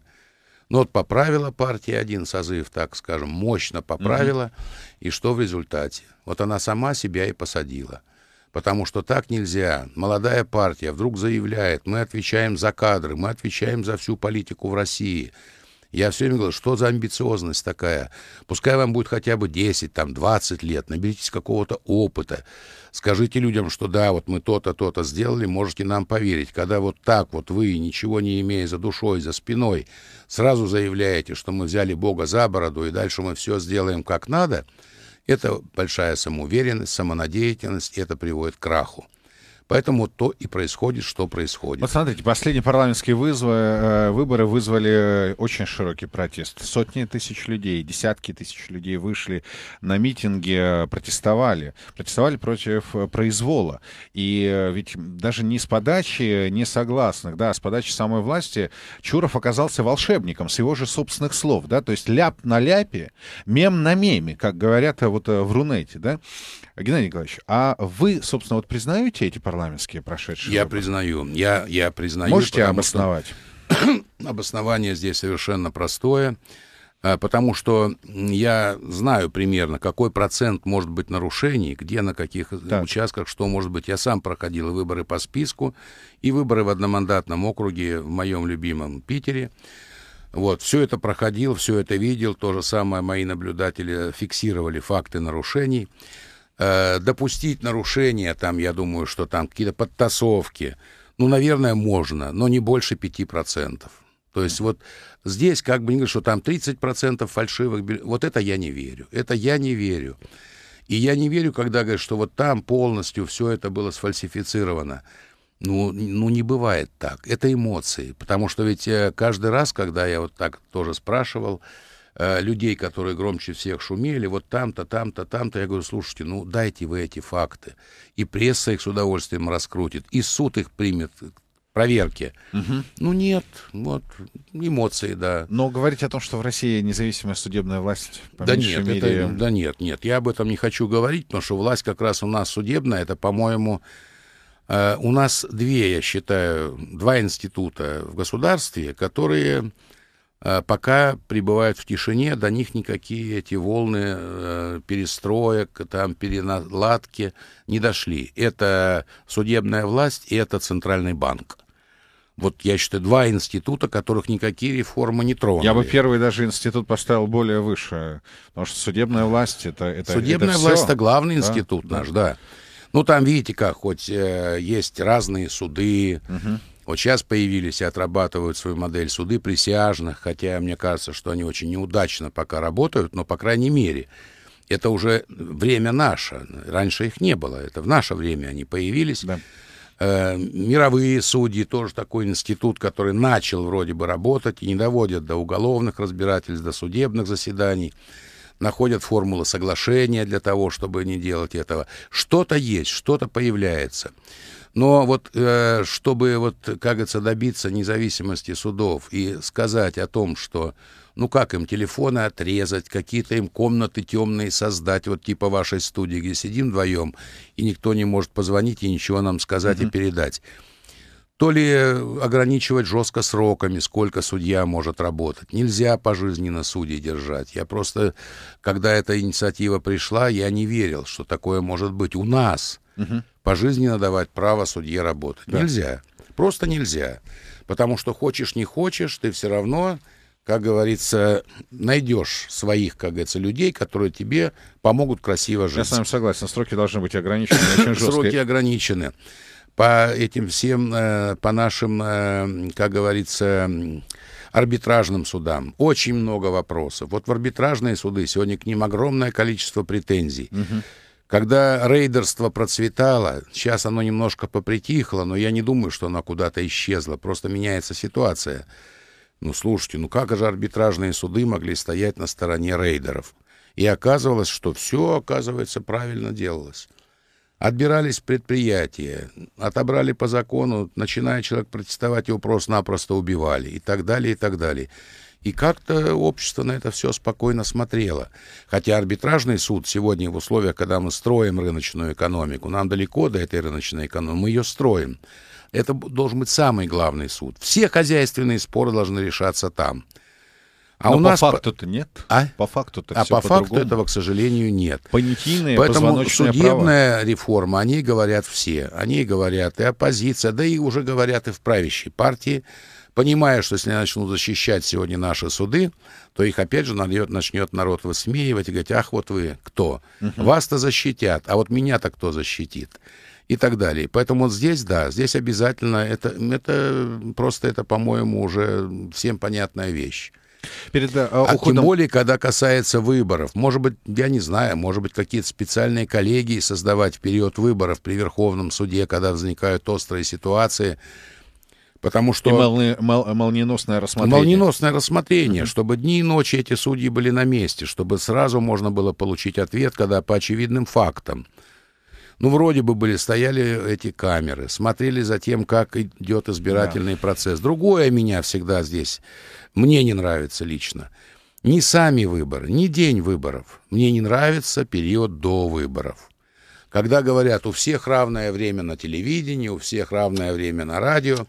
Но ну, вот поправила партия один созыв, так скажем, мощно поправила. Угу. И что в результате? Вот она сама себя и посадила. Потому что так нельзя. Молодая партия вдруг заявляет, мы отвечаем за кадры, мы отвечаем за всю политику в России – я все время говорил, что за амбициозность такая? Пускай вам будет хотя бы 10, там, 20 лет, наберитесь какого-то опыта. Скажите людям, что да, вот мы то-то, то-то сделали, можете нам поверить. Когда вот так вот вы, ничего не имея за душой, за спиной, сразу заявляете, что мы взяли Бога за бороду, и дальше мы все сделаем как надо, это большая самоуверенность, самонадеятельность, и это приводит к краху. Поэтому то и происходит, что происходит. Вот смотрите, последние парламентские вызовы, э, выборы вызвали э, очень широкий протест. Сотни тысяч людей, десятки тысяч людей вышли на митинги, э, протестовали. Протестовали против произвола. И ведь даже не с подачи несогласных, да, а с подачи самой власти Чуров оказался волшебником, с его же собственных слов, да, то есть ляп на ляпе, мем на меме, как говорят вот в Рунете, да. Геннадий Николаевич, а вы, собственно, вот признаете эти парламентские парламентские прошедшие. Я выборы. признаю, я, я признаю. Можете обосновать? Обоснование здесь совершенно простое, а, потому что я знаю примерно, какой процент может быть нарушений, где, на каких так. участках, что может быть. Я сам проходил выборы по списку и выборы в одномандатном округе в моем любимом Питере. Вот, все это проходил, все это видел, то же самое мои наблюдатели фиксировали факты нарушений. Э, допустить нарушения, там, я думаю, что там какие-то подтасовки, ну, наверное, можно, но не больше 5%. То есть вот здесь, как бы не говорят, что там 30% фальшивых билетов, вот это я не верю, это я не верю. И я не верю, когда говорят, что вот там полностью все это было сфальсифицировано. Ну, ну, не бывает так. Это эмоции. Потому что ведь э, каждый раз, когда я вот так тоже спрашивал, э, людей, которые громче всех шумели, вот там-то, там-то, там-то. Я говорю, слушайте, ну дайте вы эти факты. И пресса их с удовольствием раскрутит, и суд их примет проверки. Угу. Ну нет, вот эмоции, да. Но говорить о том, что в России независимая судебная власть, по да нет, мере... это, да нет, нет, я об этом не хочу говорить, потому что власть как раз у нас судебная, это, по-моему, э, у нас две, я считаю, два института в государстве, которые Э, пока пребывают в тишине, до них никакие эти волны э, перестроек, там, переналадки не дошли. Это судебная власть и это Центральный банк. Вот, я считаю, два института, которых никакие реформы не тронули. Я бы первый даже институт поставил более выше, потому что судебная власть — это это Судебная это власть — это главный да? институт наш, да. Ну, там, видите как, хоть э, есть разные суды, угу вот сейчас появились и отрабатывают свою модель суды присяжных, хотя мне кажется, что они очень неудачно пока работают, но, по крайней мере, это уже время наше. Раньше их не было, это в наше время они появились. Да. Э, мировые судьи, тоже такой институт, который начал вроде бы работать и не доводят до уголовных разбирательств, до судебных заседаний находят формулы соглашения для того, чтобы не делать этого. Что-то есть, что-то появляется. Но вот э, чтобы, вот, как говорится, добиться независимости судов и сказать о том, что ну как им телефоны отрезать, какие-то им комнаты темные создать, вот типа вашей студии, где сидим вдвоем, и никто не может позвонить и ничего нам сказать mm-hmm. и передать. То ли э, ограничивать жестко сроками, сколько судья может работать. Нельзя пожизненно судей держать. Я просто, когда эта инициатива пришла, я не верил, что такое может быть у нас – угу. пожизненно давать право судье работать. Да. Нельзя. Просто нельзя. Потому что хочешь, не хочешь, ты все равно, как говорится, найдешь своих, как говорится, людей, которые тебе помогут красиво жить. Я с вами согласен. Сроки должны быть ограничены. Очень жесткие. Сроки ограничены. По этим всем, э, по нашим, э, как говорится, арбитражным судам. Очень много вопросов. Вот в арбитражные суды сегодня к ним огромное количество претензий. Угу. Когда рейдерство процветало, сейчас оно немножко попритихло, но я не думаю, что оно куда-то исчезло, просто меняется ситуация. Ну, слушайте, ну как же арбитражные суды могли стоять на стороне рейдеров? И оказывалось, что все, оказывается, правильно делалось. Отбирались предприятия, отобрали по закону, начиная человек протестовать, его просто-напросто убивали и так далее, и так далее. И как-то общество на это все спокойно смотрело. Хотя арбитражный суд сегодня в условиях, когда мы строим рыночную экономику, нам далеко до этой рыночной экономики, мы ее строим. Это должен быть самый главный суд. Все хозяйственные споры должны решаться там. А Но у по нас факту-то нет. А по факту-то а по, факту другому. этого, к сожалению, нет. Понятийные, Поэтому судебная права. реформа, они говорят все, они говорят и оппозиция, да и уже говорят и в правящей партии понимая, что если они начнут защищать сегодня наши суды, то их опять же нальет, начнет народ высмеивать и говорить, ах, вот вы кто? Угу. Вас-то защитят, а вот меня-то кто защитит? И так далее. Поэтому вот здесь, да, здесь обязательно, это, это просто, это, по-моему, уже всем понятная вещь. Перед, э, а уходом... тем более, когда касается выборов. Может быть, я не знаю, может быть, какие-то специальные коллегии создавать в период выборов при Верховном суде, когда возникают острые ситуации, Потому что... И молни... мол... молниеносное рассмотрение. Молниеносное рассмотрение, mm-hmm. чтобы дни и ночи эти судьи были на месте, чтобы сразу можно было получить ответ, когда по очевидным фактам. Ну, вроде бы были, стояли эти камеры, смотрели за тем, как идет избирательный да. процесс. Другое меня всегда здесь, мне не нравится лично. не сами выборы, не день выборов. Мне не нравится период до выборов. Когда говорят, у всех равное время на телевидении, у всех равное время на радио,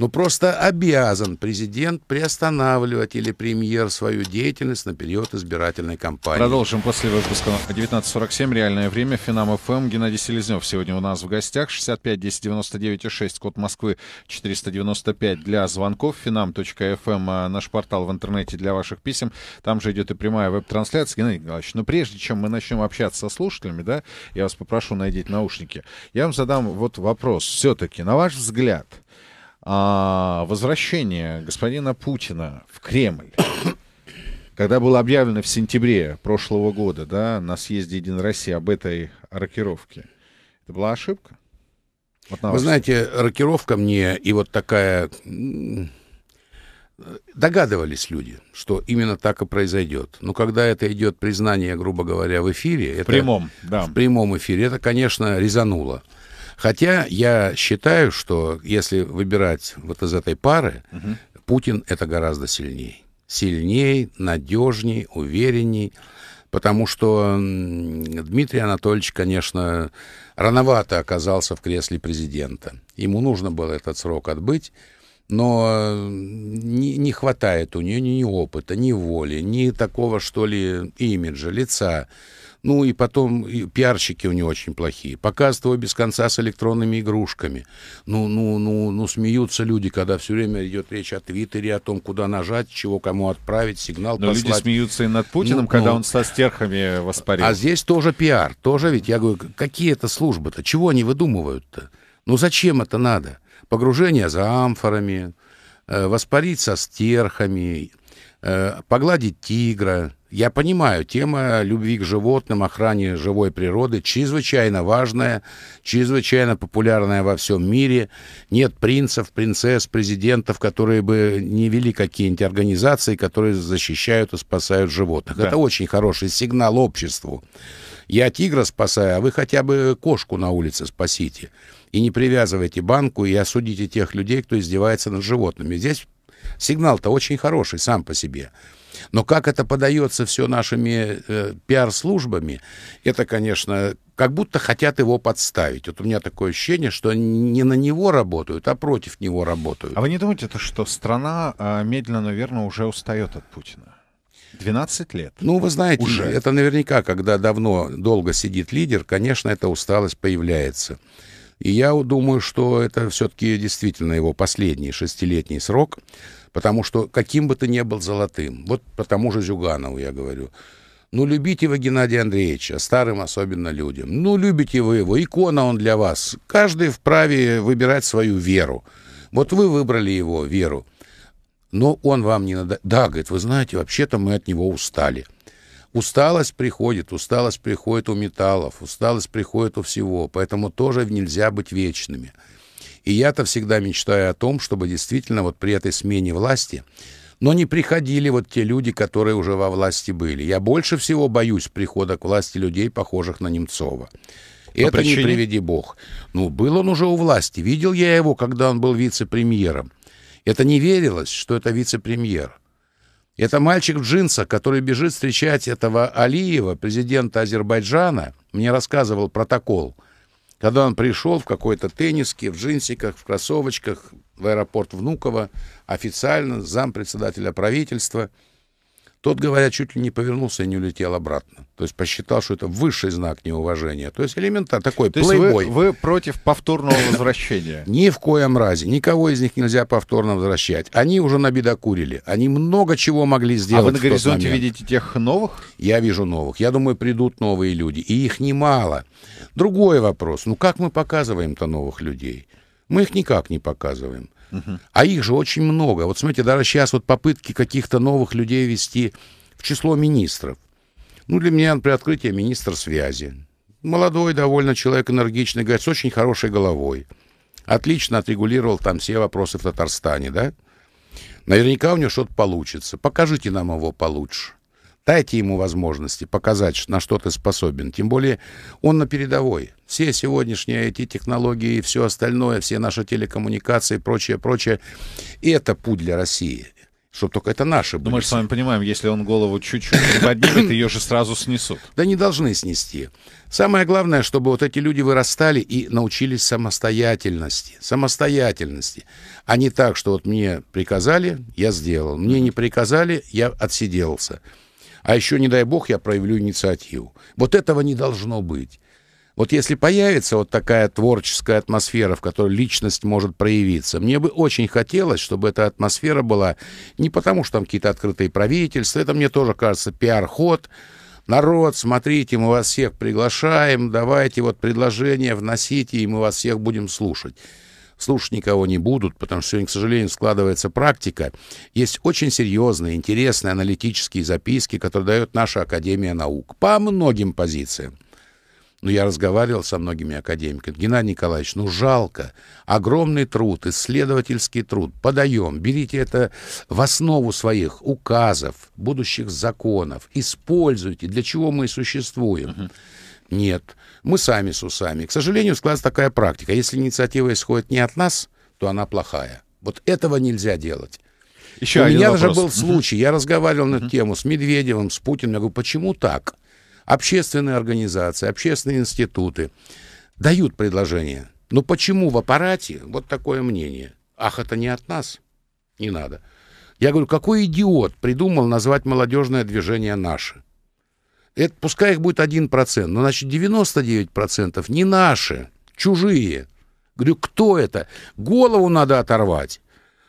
ну просто обязан президент приостанавливать или премьер свою деятельность на период избирательной кампании. Продолжим после выпуска 19.47. Реальное время. Финам ФМ. Эм. Геннадий Селезнев сегодня у нас в гостях. 65 10 99 6. Код Москвы 495 для звонков. Финам.фм. Эм, а, наш портал в интернете для ваших писем. Там же идет и прямая веб-трансляция. Геннадий Николаевич, но ну, прежде чем мы начнем общаться со слушателями, да, я вас попрошу надеть наушники. Я вам задам вот вопрос. Все-таки, на ваш взгляд, а, возвращение господина Путина в Кремль, когда было объявлено в сентябре прошлого года да, на съезде «Единой России» об этой рокировке, это была ошибка? Вот Вы знаете, рокировка мне и вот такая... Догадывались люди, что именно так и произойдет. Но когда это идет признание, грубо говоря, в эфире... В это, прямом, да. В прямом эфире, это, конечно, резануло. Хотя я считаю, что если выбирать вот из этой пары, угу. Путин это гораздо сильнее. Сильнее, надежней, уверенней. Потому что Дмитрий Анатольевич, конечно, рановато оказался в кресле президента. Ему нужно было этот срок отбыть но не, не хватает у нее ни опыта, ни воли, ни такого, что ли, имиджа, лица. Ну и потом и пиарщики у него очень плохие. Показ его без конца с электронными игрушками. Ну, ну, ну, ну смеются люди, когда все время идет речь о Твиттере, о том, куда нажать, чего кому отправить, сигнал Но послать. люди смеются и над Путиным, ну, когда ну, он со стерхами воспарил. А здесь тоже пиар. Тоже ведь, я говорю, какие это службы-то? Чего они выдумывают-то? Ну зачем это надо? Погружение за амфорами, э, воспарить со стерхами, э, погладить тигра, я понимаю, тема любви к животным, охране живой природы чрезвычайно важная, чрезвычайно популярная во всем мире. Нет принцев, принцесс, президентов, которые бы не вели какие-нибудь организации, которые защищают и спасают животных. Да. Это очень хороший сигнал обществу. Я тигра спасаю, а вы хотя бы кошку на улице спасите. И не привязывайте банку и осудите тех людей, кто издевается над животными. Здесь Сигнал-то очень хороший сам по себе. Но как это подается все нашими э, пиар-службами, это, конечно, как будто хотят его подставить. Вот у меня такое ощущение, что не на него работают, а против него работают. А вы не думаете, что страна э, медленно, наверное, уже устает от Путина? 12 лет. Ну, вы знаете, уже. это наверняка, когда давно, долго сидит лидер, конечно, эта усталость появляется. И я думаю, что это все-таки действительно его последний шестилетний срок, потому что каким бы ты ни был золотым, вот по тому же Зюганову я говорю, ну, любите вы Геннадия Андреевича, старым особенно людям. Ну, любите вы его, икона он для вас. Каждый вправе выбирать свою веру. Вот вы выбрали его веру, но он вам не надо... Да, говорит, вы знаете, вообще-то мы от него устали. Усталость приходит, усталость приходит у металлов, усталость приходит у всего, поэтому тоже нельзя быть вечными. И я-то всегда мечтаю о том, чтобы действительно вот при этой смене власти, но не приходили вот те люди, которые уже во власти были. Я больше всего боюсь прихода к власти людей, похожих на Немцова. По Это причине? не приведи бог. Ну, был он уже у власти. Видел я его, когда он был вице-премьером. Это не верилось, что это вице-премьер. Это мальчик в джинсах, который бежит встречать этого Алиева, президента Азербайджана. Мне рассказывал протокол. Когда он пришел в какой-то тенниске, в джинсиках, в кроссовочках, в аэропорт Внуково, официально зам-председателя правительства – тот, говоря, чуть ли не повернулся и не улетел обратно. То есть посчитал, что это высший знак неуважения. То есть элементарно такой То плейбой. Вы, вы против повторного возвращения? Ни в коем разе. Никого из них нельзя повторно возвращать. Они уже набедокурили. Они много чего могли а сделать. А вы на горизонте видите тех новых? Я вижу новых. Я думаю, придут новые люди. И их немало. Другой вопрос. Ну как мы показываем-то новых людей? Мы их никак не показываем. А их же очень много. Вот смотрите, даже сейчас вот попытки каких-то новых людей вести в число министров. Ну, для меня, например, открытие министр связи. Молодой довольно человек, энергичный, говорит, с очень хорошей головой. Отлично отрегулировал там все вопросы в Татарстане, да? Наверняка у него что-то получится. Покажите нам его получше. Дайте ему возможности показать, на что ты способен. Тем более он на передовой. Все сегодняшние IT-технологии и все остальное, все наши телекоммуникации и прочее, прочее, это путь для России. чтобы только это наши ну, были. Ну, мы же с вами понимаем, если он голову чуть-чуть поднимет, ее же сразу снесут. Да не должны снести. Самое главное, чтобы вот эти люди вырастали и научились самостоятельности. Самостоятельности. А не так, что вот мне приказали, я сделал. Мне не приказали, я отсиделся. А еще, не дай бог, я проявлю инициативу. Вот этого не должно быть. Вот если появится вот такая творческая атмосфера, в которой личность может проявиться, мне бы очень хотелось, чтобы эта атмосфера была не потому, что там какие-то открытые правительства, это мне тоже кажется пиар-ход, народ, смотрите, мы вас всех приглашаем, давайте вот предложения вносите, и мы вас всех будем слушать слушать никого не будут, потому что сегодня, к сожалению, складывается практика. Есть очень серьезные, интересные аналитические записки, которые дает наша Академия наук по многим позициям. Но ну, я разговаривал со многими академиками. Геннадий Николаевич, ну жалко. Огромный труд, исследовательский труд. Подаем, берите это в основу своих указов, будущих законов. Используйте, для чего мы существуем. Uh-huh. Нет. Мы сами с усами. К сожалению, складывается такая практика. Если инициатива исходит не от нас, то она плохая. Вот этого нельзя делать. Еще У меня вопрос. даже был случай, я разговаривал на эту тему с Медведевым, с Путиным, я говорю, почему так? Общественные организации, общественные институты дают предложение. Но почему в аппарате вот такое мнение? Ах, это не от нас, не надо. Я говорю, какой идиот придумал назвать молодежное движение «наше»? это, пускай их будет 1%, но значит 99% не наши, чужие. Говорю, кто это? Голову надо оторвать.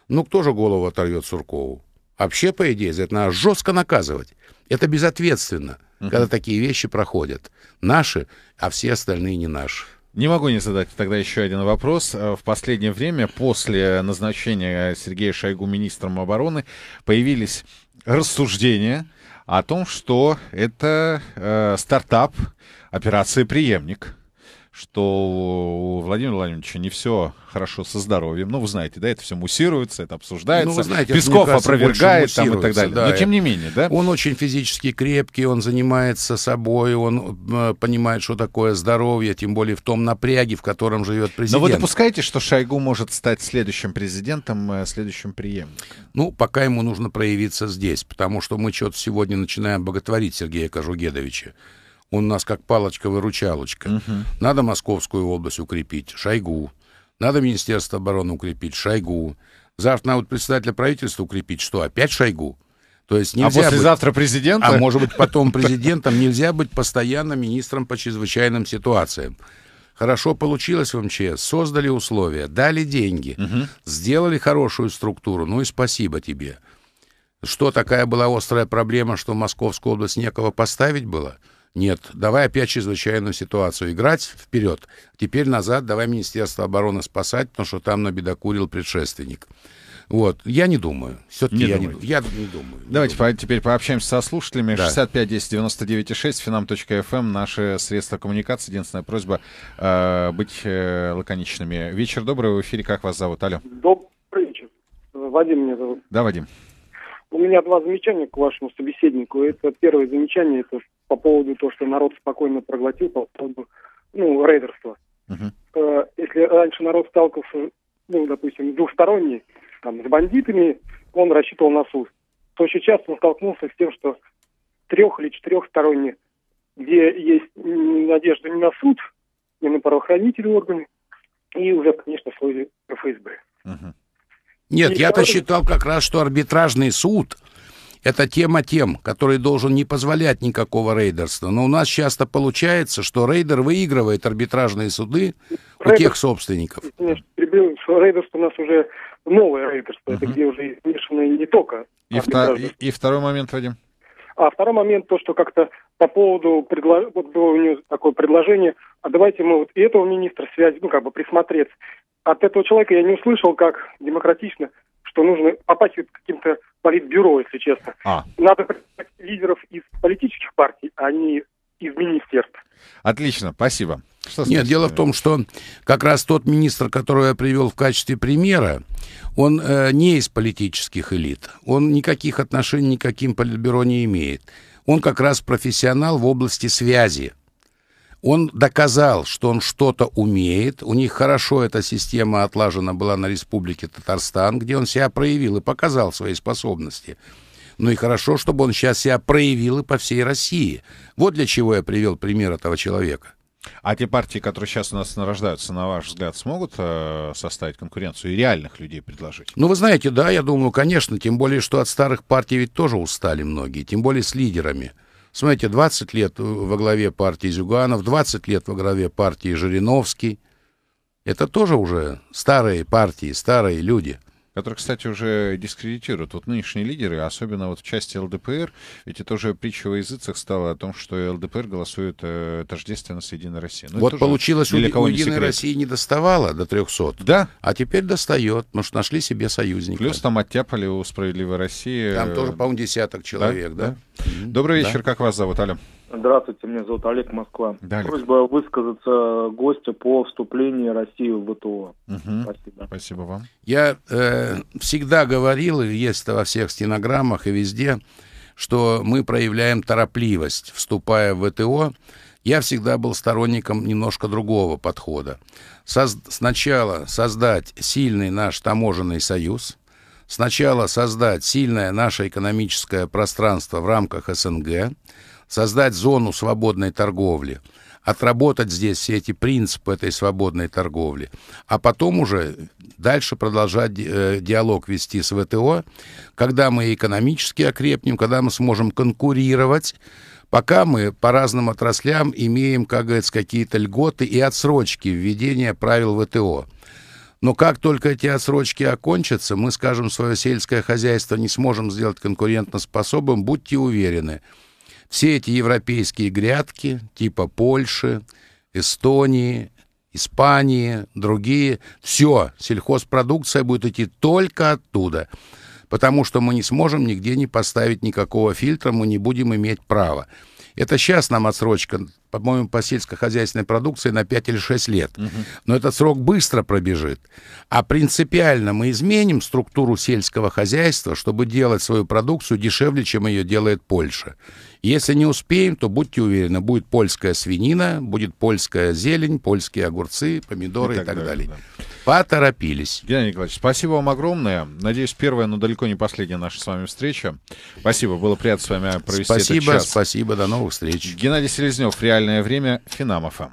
Ну, кто же голову оторвет Суркову? Вообще, по идее, за это надо жестко наказывать. Это безответственно, uh-huh. когда такие вещи проходят. Наши, а все остальные не наши. Не могу не задать тогда еще один вопрос. Э, в последнее время, после назначения Сергея Шойгу министром обороны, появились рассуждения, о том, что это э, стартап операции «Преемник», что у Владимира Владимировича не все хорошо со здоровьем. Ну, вы знаете, да, это все муссируется, это обсуждается. Ну, вы знаете, Песков кажется, опровергает там и так далее. Да, Но тем не менее, да? Он очень физически крепкий, он занимается собой, он э, понимает, что такое здоровье, тем более в том напряге, в котором живет президент. Но вы допускаете, что Шойгу может стать следующим президентом, э, следующим преемником? Ну, пока ему нужно проявиться здесь, потому что мы что-то сегодня начинаем боготворить Сергея Кожугедовича. Он у нас как палочка-выручалочка. Угу. Надо Московскую область укрепить, Шойгу. Надо Министерство обороны укрепить, Шойгу. Завтра надо председателя правительства укрепить, что опять Шойгу? То есть а нельзя а послезавтра быть, президента? А может быть потом президентом нельзя быть постоянно министром по чрезвычайным ситуациям. Хорошо получилось в МЧС, создали условия, дали деньги, угу. сделали хорошую структуру, ну и спасибо тебе. Что такая была острая проблема, что Московскую область некого поставить было? Нет, давай опять чрезвычайную ситуацию играть вперед. Теперь назад давай Министерство обороны спасать, потому что там набедокурил предшественник. Вот, я не думаю. Все-таки я, не, я не думаю. Давайте думаю. По- теперь пообщаемся со слушателями. Да. 65 10 99 6, finam.fm, наши средства коммуникации. Единственная просьба э, быть э, лаконичными. Вечер добрый, в эфире как вас зовут? Алло. Добрый вечер. Вадим меня зовут. Да, Вадим. У меня два замечания к вашему собеседнику. Это первое замечание, это по поводу того, что народ спокойно проглотил по поводу ну, рейдерства. Uh-huh. Если раньше народ сталкивался, ну, допустим, двухсторонний, там, с бандитами, он рассчитывал на суд, то сейчас он столкнулся с тем, что трех- или четырехсторонний, где есть надежда не на суд, не на правоохранительные органы, и уже, конечно, в случае ФСБ. Uh-huh. Нет, я-то считал как раз, что арбитражный суд это тема тем, который должен не позволять никакого рейдерства. Но у нас часто получается, что рейдер выигрывает арбитражные суды рейдер... у тех собственников. Конечно, рейдерство у нас уже новое рейдерство, uh это где уже смешаны не только и, втор... и, и второй момент, Вадим. А второй момент, то, что как-то по поводу, предло... вот было у нее такое предложение, а давайте мы вот и этого министра связи, ну, как бы присмотреться. От этого человека я не услышал, как демократично что нужно попахивает каким-то политбюро, если честно. А. Надо лидеров из политических партий, а не из министерств. Отлично, спасибо. Что Нет, дело в том, что как раз тот министр, которого я привел в качестве примера, он э, не из политических элит, он никаких отношений никаким политбюро не имеет. Он как раз профессионал в области связи он доказал, что он что-то умеет. У них хорошо эта система отлажена была на Республике Татарстан, где он себя проявил и показал свои способности. Ну и хорошо, чтобы он сейчас себя проявил и по всей России. Вот для чего я привел пример этого человека. А те партии, которые сейчас у нас нарождаются, на ваш взгляд, смогут э, составить конкуренцию и реальных людей предложить? Ну, вы знаете, да, я думаю, конечно, тем более, что от старых партий ведь тоже устали многие, тем более с лидерами. Смотрите, 20 лет во главе партии Зюганов, 20 лет во главе партии Жириновский. Это тоже уже старые партии, старые люди – который, кстати, уже дискредитирует. Вот нынешние лидеры, особенно вот в части ЛДПР, ведь это уже притча во языцах стала о том, что ЛДПР голосует э, тождественно с «Единой Россией». Ну, вот получилось, у, у «Единой не России» не доставало до 300, да? а теперь достает, потому что нашли себе союзника. Плюс там оттяпали у «Справедливой России». Там тоже, э, по-моему, десяток человек, да? да? да? Добрый вечер, да. как вас зовут, Алё? Здравствуйте, меня зовут Олег Москва. Далее. Просьба высказаться гостя по вступлению России в ВТО. Угу. Спасибо. Спасибо вам. Я э, всегда говорил, и есть это во всех стенограммах и везде, что мы проявляем торопливость, вступая в ВТО. Я всегда был сторонником немножко другого подхода. Соз... Сначала создать сильный наш таможенный союз, сначала создать сильное наше экономическое пространство в рамках СНГ, создать зону свободной торговли, отработать здесь все эти принципы этой свободной торговли, а потом уже дальше продолжать э, диалог вести с ВТО, когда мы экономически окрепнем, когда мы сможем конкурировать, пока мы по разным отраслям имеем, как говорится, какие-то льготы и отсрочки введения правил ВТО. Но как только эти отсрочки окончатся, мы, скажем, свое сельское хозяйство не сможем сделать конкурентоспособным, будьте уверены – все эти европейские грядки, типа Польши, Эстонии, Испании, другие, все, сельхозпродукция будет идти только оттуда, потому что мы не сможем нигде не поставить никакого фильтра, мы не будем иметь права. Это сейчас нам отсрочка, по-моему, по сельскохозяйственной продукции на 5 или 6 лет. Угу. Но этот срок быстро пробежит. А принципиально мы изменим структуру сельского хозяйства, чтобы делать свою продукцию дешевле, чем ее делает Польша. Если не успеем, то будьте уверены, будет польская свинина, будет польская зелень, польские огурцы, помидоры и, и так, так далее. далее. Да. Поторопились. Геннадий Николаевич, спасибо вам огромное. Надеюсь, первая, но далеко не последняя наша с вами встреча. Спасибо, было приятно с вами провести спасибо, этот час. Спасибо, спасибо, до новых встреч. Геннадий Селезнев, «Реальное время», Финамофа.